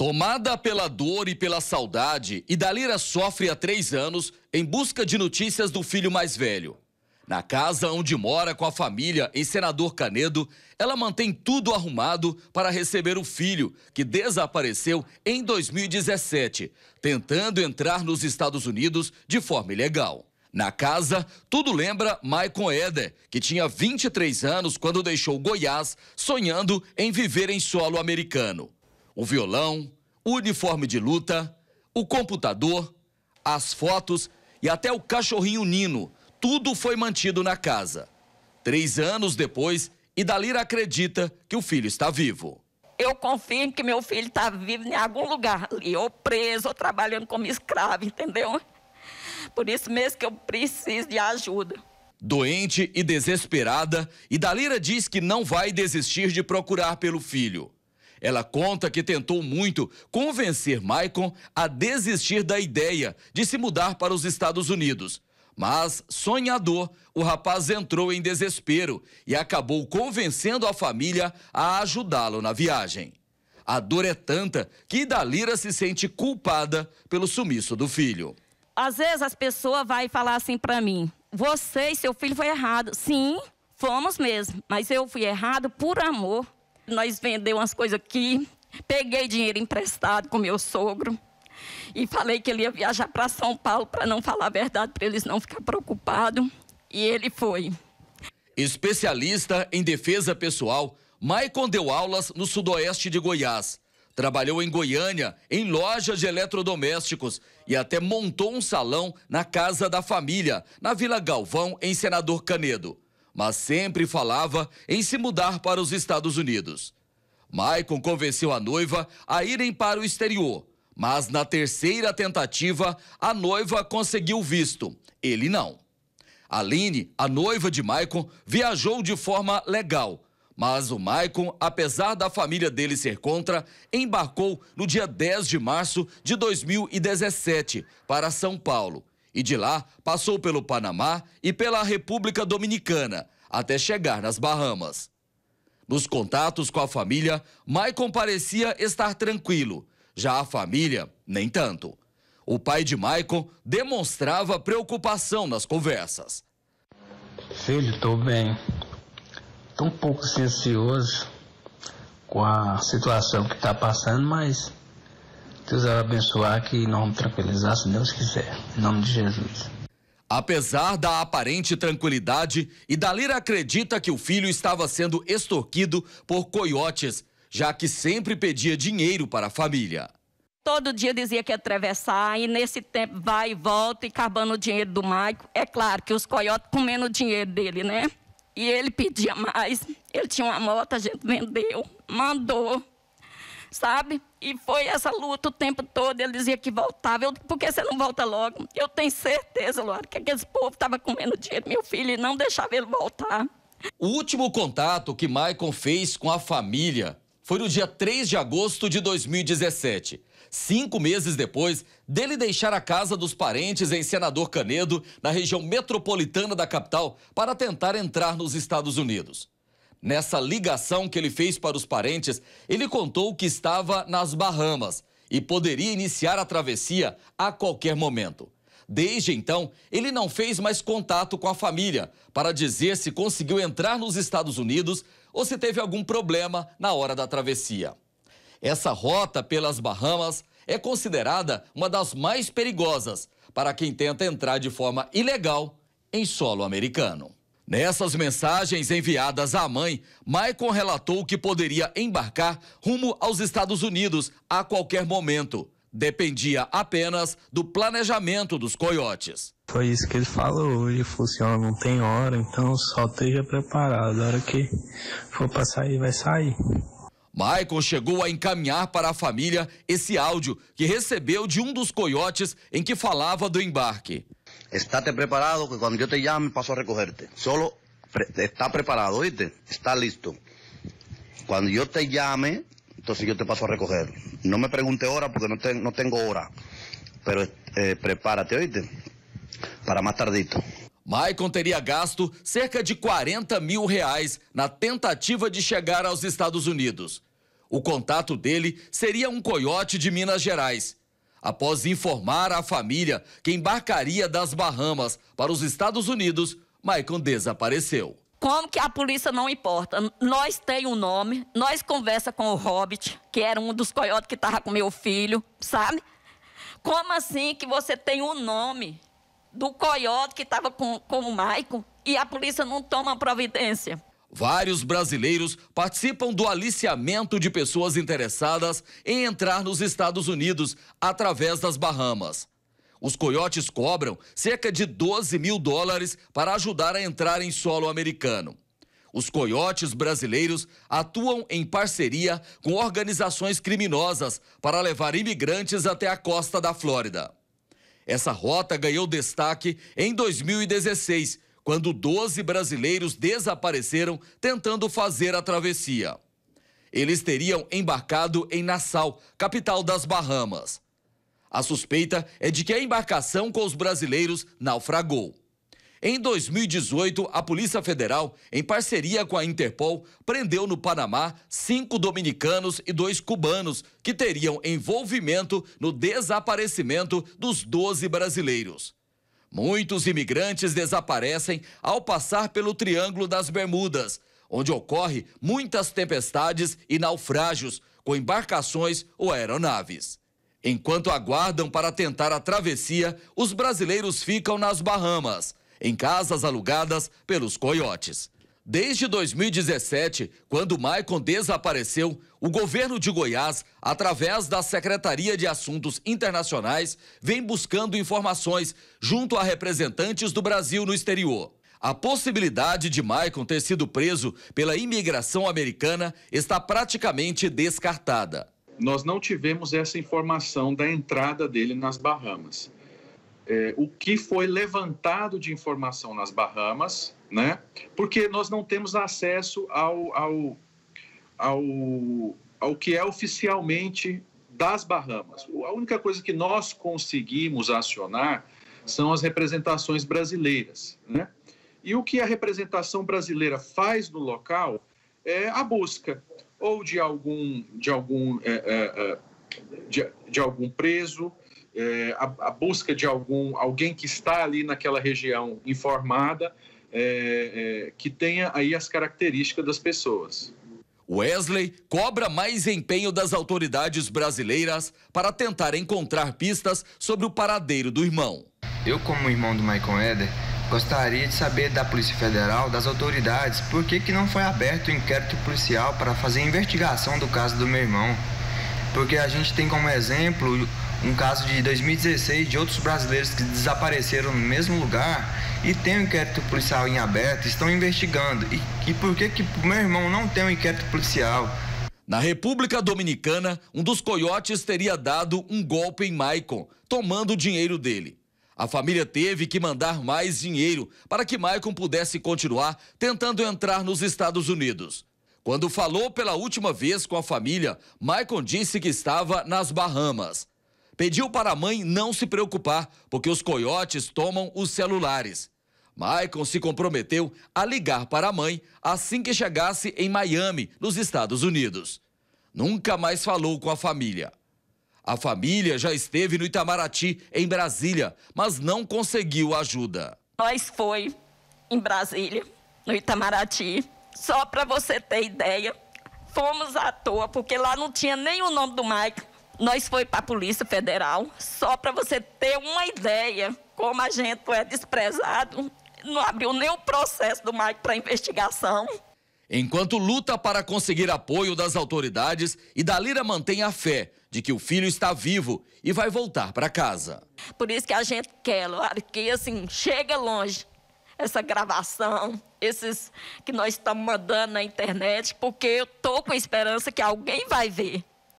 Tomada pela dor e pela saudade, Idalira sofre há três anos em busca de notícias do filho mais velho. Na casa onde mora com a família, em Senador Canedo, ela mantém tudo arrumado para receber o filho, que desapareceu em 2017, tentando entrar nos Estados Unidos de forma ilegal. Na casa, tudo lembra Maicon Eder, que tinha 23 anos quando deixou Goiás, sonhando em viver em solo americano o violão, o uniforme de luta, o computador, as fotos e até o cachorrinho Nino. Tudo foi mantido na casa. Três anos depois, Idalira acredita que o filho está vivo. Eu confio que meu filho está vivo em algum lugar ali, ou preso, ou trabalhando como escravo, entendeu? Por isso mesmo que eu preciso de ajuda. Doente e desesperada, Idalira diz que não vai desistir de procurar pelo filho. Ela conta que tentou muito convencer Maicon a desistir da ideia de se mudar para os Estados Unidos. Mas, sonhador, o rapaz entrou em desespero e acabou convencendo a família a ajudá-lo na viagem. A dor é tanta que Dalira se sente culpada pelo sumiço do filho. Às vezes as pessoas vão falar assim para mim: você e seu filho foi errado. Sim, fomos mesmo, mas eu fui errado por amor nós vendeu umas coisas aqui. Peguei dinheiro emprestado com meu sogro e falei que ele ia viajar para São Paulo para não falar a verdade, para eles não ficar preocupados. E ele foi. Especialista em defesa pessoal, Maicon deu aulas no sudoeste de Goiás. Trabalhou em Goiânia, em lojas de eletrodomésticos e até montou um salão na casa da família, na Vila Galvão, em Senador Canedo mas sempre falava em se mudar para os Estados Unidos. Maicon convenceu a noiva a irem para o exterior, mas na terceira tentativa, a noiva conseguiu visto, ele não. Aline, a noiva de Maicon, viajou de forma legal, mas o Maicon, apesar da família dele ser contra, embarcou no dia 10 de março de 2017 para São Paulo e de lá passou pelo Panamá e pela República Dominicana, até chegar nas Bahamas. Nos contatos com a família, Maicon parecia estar tranquilo, já a família, nem tanto. O pai de Maicon demonstrava preocupação nas conversas. Filho, estou bem. Estou um pouco ansioso com a situação que está passando, mas Deus vai abençoar que nós vamos tranquilizar se Deus quiser. Em nome de Jesus. Apesar da aparente tranquilidade, Idalira acredita que o filho estava sendo extorquido por coiotes, já que sempre pedia dinheiro para a família. Todo dia dizia que ia atravessar e nesse tempo vai e volta e acabando o dinheiro do Maico. É claro que os coiotes comendo o dinheiro dele, né? E ele pedia mais. Ele tinha uma moto, a gente vendeu, mandou sabe? E foi essa luta o tempo todo. Ele dizia que voltava. Eu, por que você não volta logo? Eu tenho certeza, Luara, que aquele povo estava comendo dinheiro, meu filho, e não deixava ele voltar. O último contato que Maicon fez com a família foi no dia 3 de agosto de 2017 cinco meses depois dele deixar a casa dos parentes em Senador Canedo, na região metropolitana da capital, para tentar entrar nos Estados Unidos. Nessa ligação que ele fez para os parentes, ele contou que estava nas Bahamas e poderia iniciar a travessia a qualquer momento. Desde então, ele não fez mais contato com a família para dizer se conseguiu entrar nos Estados Unidos ou se teve algum problema na hora da travessia. Essa rota pelas Bahamas é considerada uma das mais perigosas para quem tenta entrar de forma ilegal em solo americano. Nessas mensagens enviadas à mãe, Maicon relatou que poderia embarcar rumo aos Estados Unidos a qualquer momento. Dependia apenas do planejamento dos coiotes. Foi isso que ele falou. Ele falou assim: ó, não tem hora, então só esteja preparado. A hora que for para sair, vai sair. Michael chegou a encaminhar para a família esse áudio que recebeu de um dos coiotes em que falava do embarque. Estate preparado que cuando yo te llame paso a recogerte. Solo pre está preparado, ¿oíste? Está listo. Cuando yo te llame, entonces yo te paso a recoger. No me pregunte hora porque no, te no tengo hora. Pero eh, prepárate, ¿oíste? Para mais tardito. Maicon teria gasto cerca de 40 mil reais na tentativa de chegar aos Estados Unidos. O contato dele seria um coiote de Minas Gerais após informar a família que embarcaria das Bahamas para os Estados Unidos, Maicon desapareceu. Como que a polícia não importa? Nós tem um nome, nós conversa com o Hobbit, que era um dos coiotes que estava com meu filho, sabe? Como assim que você tem o um nome do coiote que estava com, com o Maicon e a polícia não toma providência? Vários brasileiros participam do aliciamento de pessoas interessadas em entrar nos Estados Unidos através das Bahamas. Os coiotes cobram cerca de 12 mil dólares para ajudar a entrar em solo americano. Os coiotes brasileiros atuam em parceria com organizações criminosas para levar imigrantes até a costa da Flórida. Essa rota ganhou destaque em 2016 quando 12 brasileiros desapareceram tentando fazer a travessia. Eles teriam embarcado em Nassau, capital das Bahamas. A suspeita é de que a embarcação com os brasileiros naufragou. Em 2018, a Polícia Federal, em parceria com a Interpol, prendeu no Panamá cinco dominicanos e dois cubanos que teriam envolvimento no desaparecimento dos 12 brasileiros. Muitos imigrantes desaparecem ao passar pelo Triângulo das Bermudas, onde ocorre muitas tempestades e naufrágios com embarcações ou aeronaves. Enquanto aguardam para tentar a travessia, os brasileiros ficam nas Bahamas, em casas alugadas pelos coiotes. Desde 2017, quando Maicon desapareceu, o governo de Goiás, através da Secretaria de Assuntos Internacionais, vem buscando informações junto a representantes do Brasil no exterior. A possibilidade de Maicon ter sido preso pela imigração americana está praticamente descartada. Nós não tivemos essa informação da entrada dele nas Bahamas é, o que foi levantado de informação nas Bahamas, né? Porque nós não temos acesso ao, ao, ao, ao que é oficialmente das Bahamas. A única coisa que nós conseguimos acionar são as representações brasileiras, né? E o que a representação brasileira faz no local é a busca ou de algum de algum é, é, é de, de algum preso é, a, a, busca de algum alguém que está ali naquela região informada, é, é, que tenha aí as características das pessoas. Wesley cobra mais empenho das autoridades brasileiras para tentar encontrar pistas sobre o paradeiro do irmão. Eu, como irmão do Michael Eder, gostaria de saber da Polícia Federal, das autoridades, por que, que não foi aberto o um inquérito policial para fazer a investigação do caso do meu irmão porque a gente tem como exemplo um caso de 2016 de outros brasileiros que desapareceram no mesmo lugar e tem um inquérito policial em aberto, estão investigando. E, e por que que meu irmão não tem um inquérito policial? Na República Dominicana, um dos coiotes teria dado um golpe em Maicon, tomando o dinheiro dele. A família teve que mandar mais dinheiro para que Maicon pudesse continuar tentando entrar nos Estados Unidos. Quando falou pela última vez com a família, Maicon disse que estava nas Bahamas. Pediu para a mãe não se preocupar, porque os coiotes tomam os celulares. Maicon se comprometeu a ligar para a mãe assim que chegasse em Miami, nos Estados Unidos. Nunca mais falou com a família. A família já esteve no Itamaraty, em Brasília, mas não conseguiu ajuda. Nós foi em Brasília, no Itamaraty. Só para você ter ideia, fomos à toa, porque lá não tinha nem o nome do Maico. Nós foi para a Polícia Federal, só para você ter uma ideia como a gente é desprezado. Não abriu nem o processo do Maico para investigação. Enquanto luta para conseguir apoio das autoridades, Idalira mantém a fé de que o filho está vivo e vai voltar para casa. Por isso que a gente quer, Lara, que assim, chega longe, essa gravação, esses que nós estamos mandando na internet, porque eu estou com esperança que alguém vai ver.